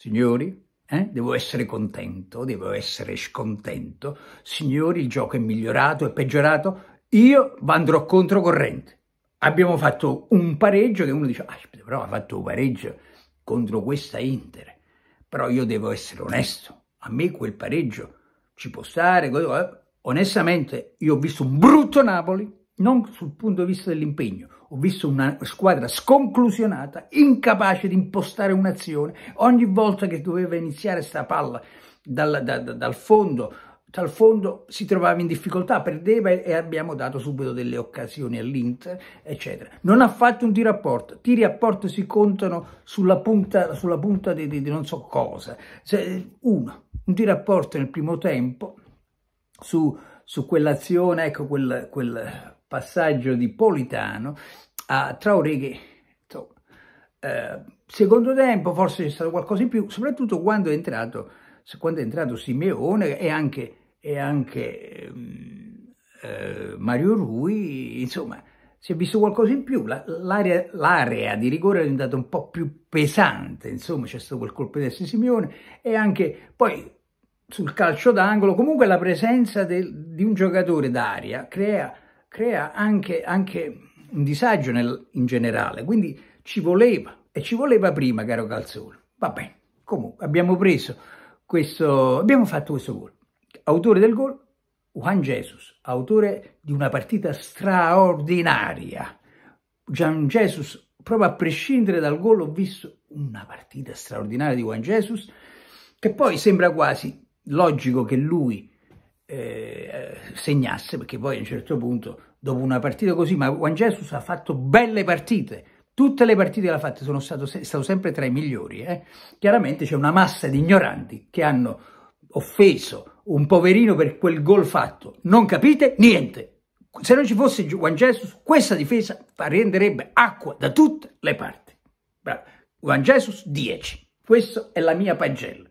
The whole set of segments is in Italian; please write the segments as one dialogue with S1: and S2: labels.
S1: Signori, eh? devo essere contento, devo essere scontento. Signori, il gioco è migliorato, è peggiorato. Io andrò controcorrente. Abbiamo fatto un pareggio che uno dice, ah, aspetta, però ha fatto un pareggio contro questa Inter. Però io devo essere onesto. A me quel pareggio ci può stare. Eh, onestamente, io ho visto un brutto Napoli, non sul punto di vista dell'impegno, ho visto una squadra sconclusionata, incapace di impostare un'azione. Ogni volta che doveva iniziare sta palla dal, da, da, dal fondo, dal fondo si trovava in difficoltà, perdeva e abbiamo dato subito delle occasioni all'Inter, eccetera. Non ha fatto un tiro a porta, tiri a porta si contano sulla punta, sulla punta di, di, di, non so cosa. Cioè, uno, un tiro a porta nel primo tempo su, su quell'azione, ecco quel, quel passaggio di Politano a Traoré so, eh, secondo tempo forse c'è stato qualcosa in più, soprattutto quando è entrato, quando è entrato Simeone e anche, e anche mm, eh, Mario Rui, insomma si è visto qualcosa in più, l'area, di rigore è diventata un po' più pesante, insomma c'è stato quel colpo di destra di Simeone e anche poi sul calcio d'angolo, comunque la presenza del, di un giocatore d'aria crea, crea anche, anche un disagio nel, in generale, quindi ci voleva, e ci voleva prima, caro Calzolo. Va bene, comunque abbiamo preso questo, abbiamo fatto questo gol. Autore del gol, Juan Jesus, autore di una partita straordinaria. Gian Jesus, proprio a prescindere dal gol, ho visto una partita straordinaria di Juan Jesus, che poi sembra quasi logico che lui eh, segnasse, perché poi a un certo punto, dopo una partita così, ma Juan Jesus ha fatto belle partite, tutte le partite che ha fatto sono stato, stato, sempre tra i migliori, eh? chiaramente c'è una massa di ignoranti che hanno offeso un poverino per quel gol fatto, non capite niente. Se non ci fosse Juan Jesus, questa difesa renderebbe acqua da tutte le parti. Bravo. Juan Jesus 10, questa è la mia pagella.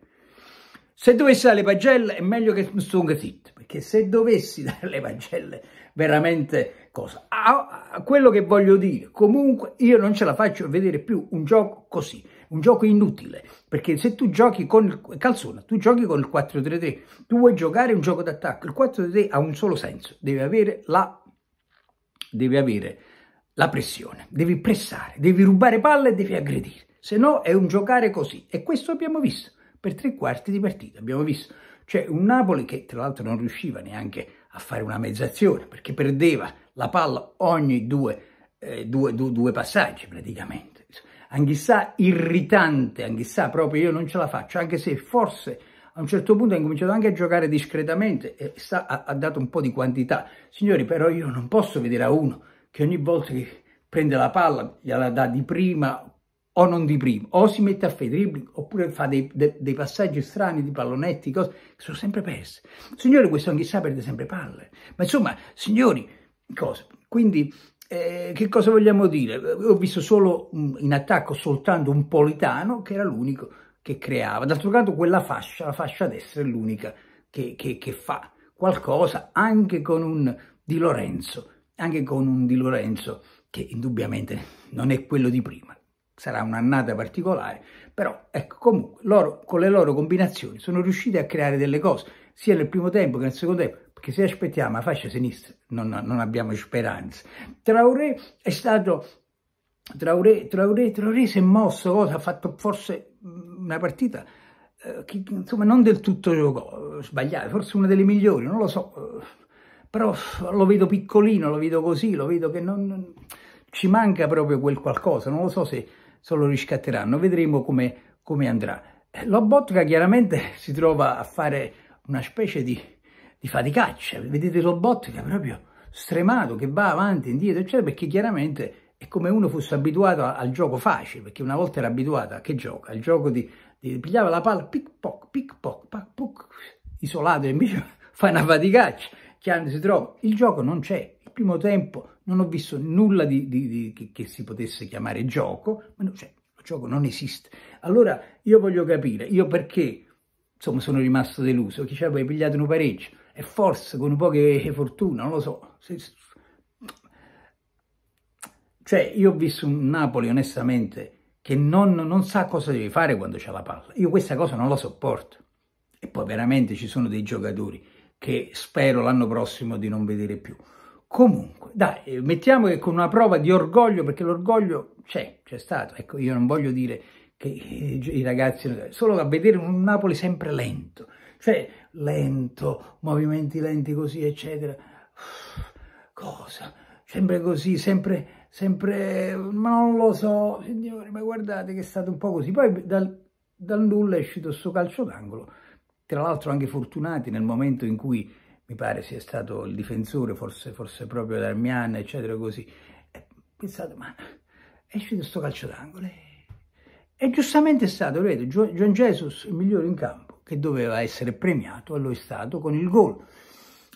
S1: Se dovessi dare le pagelle è meglio che sto zitto, perché se dovessi dare le pagelle veramente cosa? A, a quello che voglio dire, comunque io non ce la faccio vedere più un gioco così, un gioco inutile, perché se tu giochi con il calzone, tu giochi con il 4-3-3, tu vuoi giocare un gioco d'attacco, il 4-3 ha un solo senso, devi avere la... devi avere la pressione, devi pressare, devi rubare palle e devi aggredire, se no è un giocare così e questo abbiamo visto per tre quarti di partita. Abbiamo visto, c'è un Napoli che tra l'altro non riusciva neanche a fare una mezzazione perché perdeva la palla ogni due, eh, due, due, due passaggi praticamente. Anchissà irritante, anchissà proprio io non ce la faccio, anche se forse a un certo punto ha incominciato anche a giocare discretamente e sta, ha, ha, dato un po' di quantità. Signori, però io non posso vedere a uno che ogni volta che prende la palla gliela dà di prima o non di primo, o si mette a fare dribbling, oppure fa dei, de, dei, passaggi strani di pallonetti, cose che sono sempre perse. Signori, questo anche sa perde sempre palle. Ma insomma, signori, cosa? Quindi, eh, che cosa vogliamo dire? Ho visto solo mm, in attacco soltanto un Politano, che era l'unico che creava. D'altro canto quella fascia, la fascia destra, è l'unica che, che, che fa qualcosa anche con un Di Lorenzo, anche con un Di Lorenzo che indubbiamente non è quello di prima sarà un'annata particolare, però ecco, comunque loro con le loro combinazioni sono riusciti a creare delle cose, sia nel primo tempo che nel secondo tempo, perché se aspettiamo la fascia sinistra non, non abbiamo speranze. Traoré è stato, Traoré, Traoré, Traoré si è mosso, cosa, ha fatto forse una partita eh, che insomma non del tutto eh, sbagliata, forse una delle migliori, non lo so, eh, però eh, lo vedo piccolino, lo vedo così, lo vedo che non, non ci manca proprio quel qualcosa, non lo so se se lo riscatteranno. Vedremo come, come andrà. Eh, Lobotka chiaramente si trova a fare una specie di, di faticaccia. Vedete Lobotka proprio stremato che va avanti, indietro, eccetera, perché chiaramente è come uno fosse abituato al gioco facile, perché una volta era abituato a che gioco? Al gioco di, di pigliava la palla, pic poc, pic poc, pac, poc, isolato e invece fa una faticaccia. Chiaro si trova, il gioco non c'è, primo tempo non ho visto nulla di, di, di, che, che, si potesse chiamare gioco, ma no, cioè, il gioco non esiste. Allora io voglio capire, io perché insomma, sono rimasto deluso, chi c'è poi pigliato un pareggio, e forse con un po' che fortuna, non lo so. Se, se... Cioè, io ho visto un Napoli, onestamente, che non, non sa cosa deve fare quando c'è la palla. Io questa cosa non la sopporto. E poi veramente ci sono dei giocatori che spero l'anno prossimo di non vedere più. Comunque, dai, eh, mettiamo che con una prova di orgoglio, perché l'orgoglio c'è, c'è stato. Ecco, io non voglio dire che eh, i ragazzi, solo da vedere un Napoli sempre lento, cioè lento, movimenti lenti così, eccetera. cosa? Sempre così, sempre, sempre, ma non lo so, signori, ma guardate che è stato un po' così. Poi dal, dal nulla è uscito questo calcio d'angolo, tra l'altro anche fortunati nel momento in cui mi pare sia stato il difensore, forse, forse proprio Darmian, eccetera, così. E pensate, ma è uscito questo calcio d'angolo. Eh. E giustamente è stato, vedete, Gian Jesus, il migliore in campo, che doveva essere premiato, e lo è stato con il gol.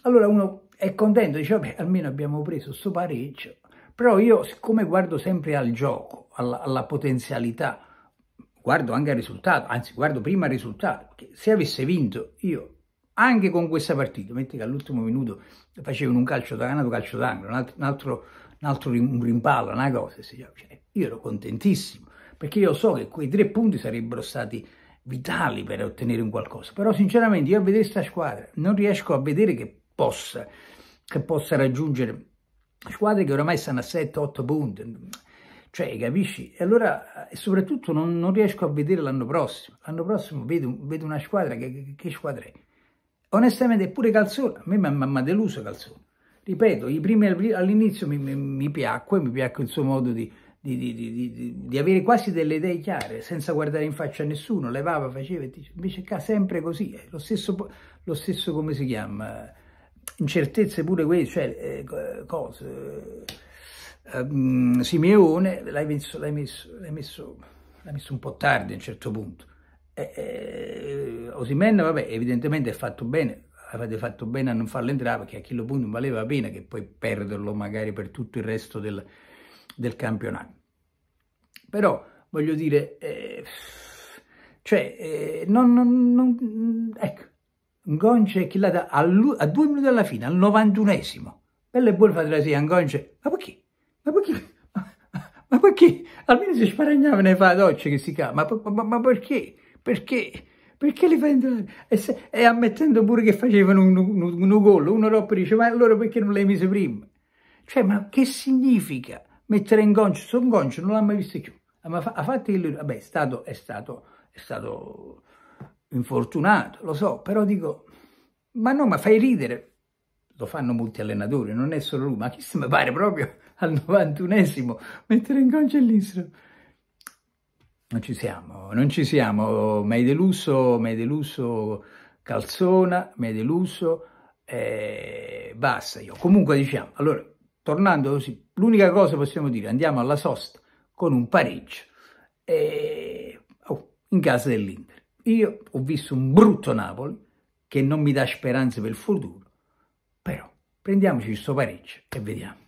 S1: Allora uno è contento, dice, vabbè, almeno abbiamo preso questo pareggio. Però io, siccome guardo sempre al gioco, alla, alla potenzialità, guardo anche al risultato, anzi guardo prima al risultato, se avesse vinto io anche con questa partita, mentre che all'ultimo minuto facevano un calcio d'angolo, un calcio d'angolo, un altro, un un altro rimpallo, una cosa, cioè, io ero contentissimo, perché io so che quei tre punti sarebbero stati vitali per ottenere un qualcosa, però sinceramente io a vedere questa squadra non riesco a vedere che possa, che possa raggiungere squadre che oramai stanno a 7-8 punti, cioè capisci? E allora e soprattutto non, non, riesco a vedere l'anno prossimo, l'anno prossimo vedo, vedo, una squadra, che, che, che squadra è? onestamente pure Calzone, a me mi ha deluso Calzone. Ripeto, i primi all'inizio mi, mi, mi, piacque, mi piacque il suo modo di, di, di, di, avere quasi delle idee chiare, senza guardare in faccia a nessuno, levava, faceva, invece qua sempre così, eh. lo, stesso, lo stesso come si chiama, incertezze pure queste, cioè eh, cose... Eh, mm, Simeone l'hai messo, messo, messo un po' tardi a un certo punto e, eh, eh, Osimen, vabbè, evidentemente è fatto bene, avete fatto bene a non farlo entrare perché a quello punto non valeva la pena che poi perderlo magari per tutto il resto del, del campionato. Però, voglio dire, eh, cioè, eh, non, non, non, ecco, Ngonce è chillata a, a, due minuti alla fine, al 91esimo. Bello e buono buona fantasia, Gonce, ma perché? Ma perché? Ma perché? Almeno si sparagnava nei fadocci che si chiama, ma, ma, ma perché? Perché? Perché li fai entrare? E, se, e ammettendo pure che facevano un, un, un, un gol, uno Roppa dice, ma allora perché non l'hai messo prima? Cioè, ma che significa mettere in goncio? Sono goncio, non l'ha mai visto più. Ah, ma ha fatto che lui, vabbè, è stato, è stato, è stato infortunato, lo so, però dico, ma no, ma fai ridere. Lo fanno molti allenatori, non è solo lui, ma chi se mi pare proprio al 91esimo mettere in goncio l'Israele. Non ci siamo, non ci siamo. Mi hai deluso, mi hai deluso Calzona, mi hai deluso, eh, basta io. Comunque diciamo, allora, tornando così, l'unica cosa possiamo dire, andiamo alla sosta con un pareggio eh, oh, in casa dell'Inter. Io ho visto un brutto Napoli che non mi dà speranze per il futuro, però prendiamoci questo pareggio e vediamo.